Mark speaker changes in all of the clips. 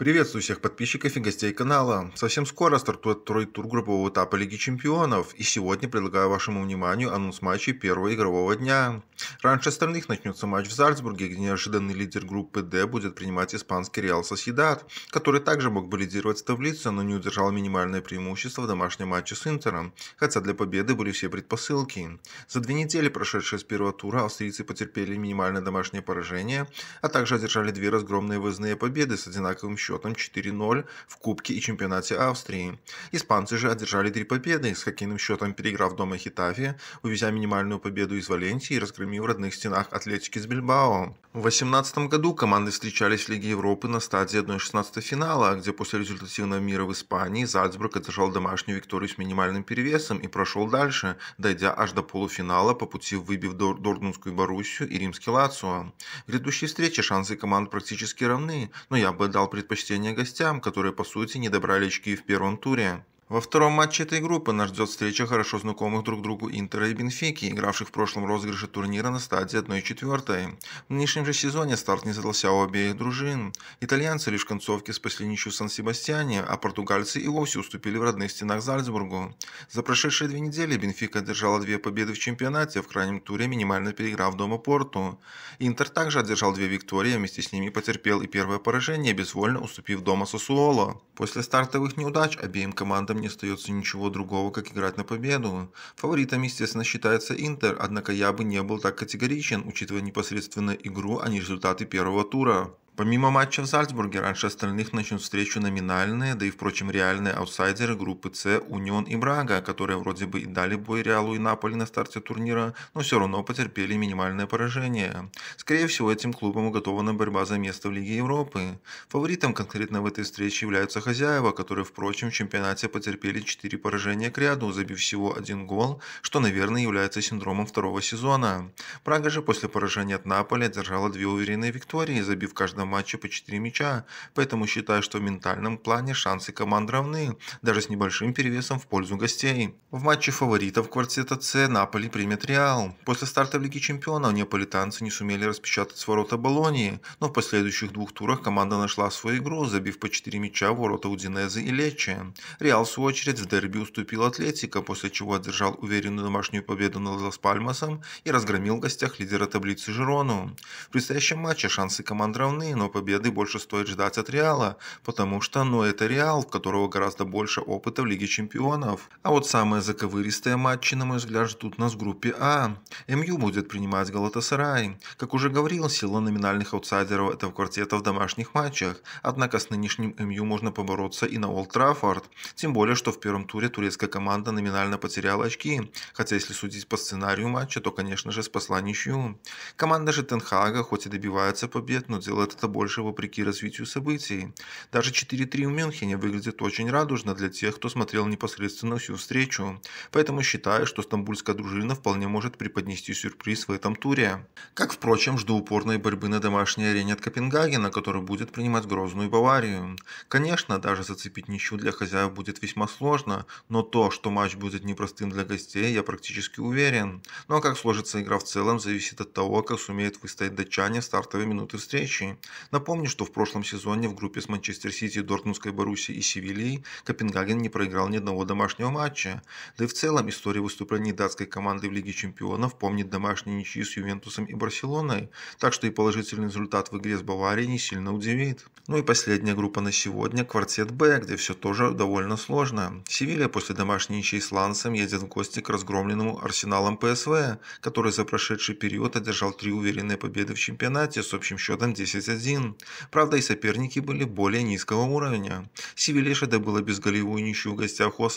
Speaker 1: Приветствую всех подписчиков и гостей канала. Совсем скоро стартует второй тур группового этапа Лиги Чемпионов, и сегодня предлагаю вашему вниманию анонс матчей первого игрового дня. Раньше остальных начнется матч в Зальцбурге, где неожиданный лидер группы D будет принимать испанский Реал Соседат, который также мог бы лидировать таблицу, но не удержал минимальное преимущество в домашнем матче с Интером, хотя для победы были все предпосылки. За две недели, прошедшие с первого тура, австрийцы потерпели минимальное домашнее поражение, а также одержали две разгромные выездные победы с одинаковым счетом счетом 4-0 в Кубке и Чемпионате Австрии. Испанцы же одержали три победы, с хоккейным счетом переиграв дома Хитафи, увезя минимальную победу из Валенсии и разгромив в родных стенах Атлетики с Бильбао. В 2018 году команды встречались в Лиге Европы на стадии 1-16 финала, где после результативного мира в Испании Зальцбург одержал домашнюю викторию с минимальным перевесом и прошел дальше, дойдя аж до полуфинала, по пути выбив Дор Дортмундскую Боруссию и Римский Лацио. В грядущей встрече шансы команд практически равны, но я бы дал предпочтение гостям, которые по сути не добрали очки в первом туре. Во втором матче этой группы нас ждет встреча хорошо знакомых друг другу Интера и Бенфики, игравших в прошлом розыгрыше турнира на стадии 1-4. В нынешнем же сезоне старт не задался у обеих дружин. Итальянцы лишь в концовке спасли ничью в Сан-Себастьяне, а португальцы и вовсе уступили в родных стенах Зальцбургу. За прошедшие две недели Бенфика одержала две победы в чемпионате, в крайнем туре минимально переиграв дома Порту. Интер также одержал две виктории, а вместе с ними потерпел и первое поражение, безвольно уступив дома Сосуоло. После стартовых неудач обеим командам не остается ничего другого, как играть на победу. Фаворитом, естественно, считается Интер, однако я бы не был так категоричен, учитывая непосредственно игру, а не результаты первого тура. Помимо матча в Зальцбурге, раньше остальных начнут встречу номинальные, да и, впрочем, реальные аутсайдеры группы С Унион и Брага, которые вроде бы и дали бой Реалу и Наполи на старте турнира, но все равно потерпели минимальное поражение. Скорее всего, этим клубам уготована борьба за место в Лиге Европы. Фаворитом конкретно в этой встрече являются хозяева, которые, впрочем, в чемпионате потерпели 4 поражения к ряду, забив всего один гол, что, наверное, является синдромом второго сезона. Брага же после поражения от Наполи одержала две уверенные виктории, забив каждому матче по 4 мяча, поэтому считаю, что в ментальном плане шансы команд равны, даже с небольшим перевесом в пользу гостей. В матче фаворитов квартета С Наполи примет Реал. После старта в Лиге Чемпионов неаполитанцы не сумели распечатать с ворота Болонии, но в последующих двух турах команда нашла свою игру, забив по 4 мяча в ворота Удинезы и Лечи. Реал, в свою очередь, в дерби уступил Атлетика, после чего одержал уверенную домашнюю победу над Лас-Пальмасом и разгромил в гостях лидера таблицы Жирону. В предстоящем матче шансы команд равны, но победы больше стоит ждать от Реала, потому что, ну, это Реал, у которого гораздо больше опыта в Лиге Чемпионов. А вот самые заковыристые матчи, на мой взгляд, ждут нас в группе А. МЮ будет принимать Галатасарай. Как уже говорил, сила номинальных аутсайдеров этого квартета в домашних матчах. Однако с нынешним МЮ можно побороться и на Олд Траффорд. Тем более, что в первом туре турецкая команда номинально потеряла очки. Хотя, если судить по сценарию матча, то, конечно же, спасла ничью. Команда же Тенхага хоть и добивается побед, но делает роста больше вопреки развитию событий. Даже 4-3 в Мюнхене выглядит очень радужно для тех, кто смотрел непосредственно всю встречу. Поэтому считаю, что стамбульская дружина вполне может преподнести сюрприз в этом туре. Как, впрочем, жду упорной борьбы на домашней арене от Копенгагена, который будет принимать Грозную Баварию. Конечно, даже зацепить ничью для хозяев будет весьма сложно, но то, что матч будет непростым для гостей, я практически уверен. Но ну а как сложится игра в целом, зависит от того, как сумеет выстоять датчане в стартовые минуты встречи. Напомню, что в прошлом сезоне в группе с Манчестер Сити, Дортмундской Боруссией и Севильей Копенгаген не проиграл ни одного домашнего матча. Да и в целом история выступлений датской команды в Лиге Чемпионов помнит домашние ничьи с Ювентусом и Барселоной, так что и положительный результат в игре с Баварией не сильно удивит. Ну и последняя группа на сегодня – квартет Б, где все тоже довольно сложно. Севилья после домашней ничьей с Лансом едет в гости к разгромленному Арсеналом ПСВ, который за прошедший период одержал три уверенные победы в чемпионате с общим счетом 10-1. 1. Правда, и соперники были более низкого уровня. Севилеша добыла безголевую ничью в гостях у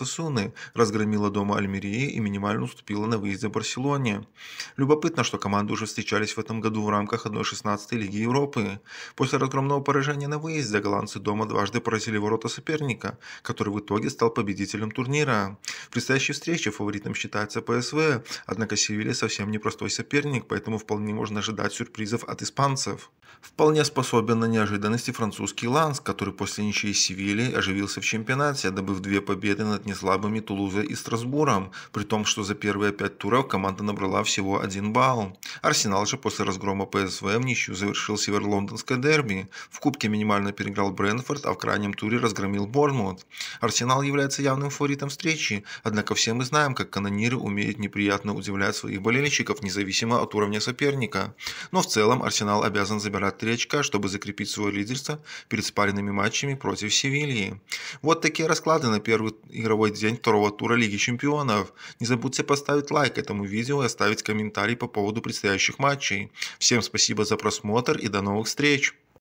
Speaker 1: разгромила дома Альмерии и минимально уступила на выезде в Барселоне. Любопытно, что команды уже встречались в этом году в рамках 1-16 Лиги Европы. После разгромного поражения на выезде голландцы дома дважды поразили ворота соперника, который в итоге стал победителем турнира. В предстоящей встрече фаворитом считается ПСВ, однако Севилья совсем непростой соперник, поэтому вполне можно ожидать сюрпризов от испанцев. Вполне способен на неожиданности французский Ланс, который после ничьей Севильи оживился в чемпионате, добыв две победы над неслабыми Тулузой и Страсбуром, при том, что за первые пять туров команда набрала всего один балл. Арсенал же после разгрома ПСВ в ничью завершил север-лондонское дерби. В кубке минимально переиграл Брэнфорд, а в крайнем туре разгромил Борнмут. Арсенал является явным фаворитом встречи, однако все мы знаем, как канониры умеют неприятно удивлять своих болельщиков, независимо от уровня соперника. Но в целом Арсенал обязан забирать три очка, чтобы закрепить свое лидерство перед спаренными матчами против Севильи. Вот такие расклады на первый игровой день второго тура Лиги Чемпионов. Не забудьте поставить лайк этому видео и оставить комментарий по поводу предстоящих матчей. Всем спасибо за просмотр и до новых встреч!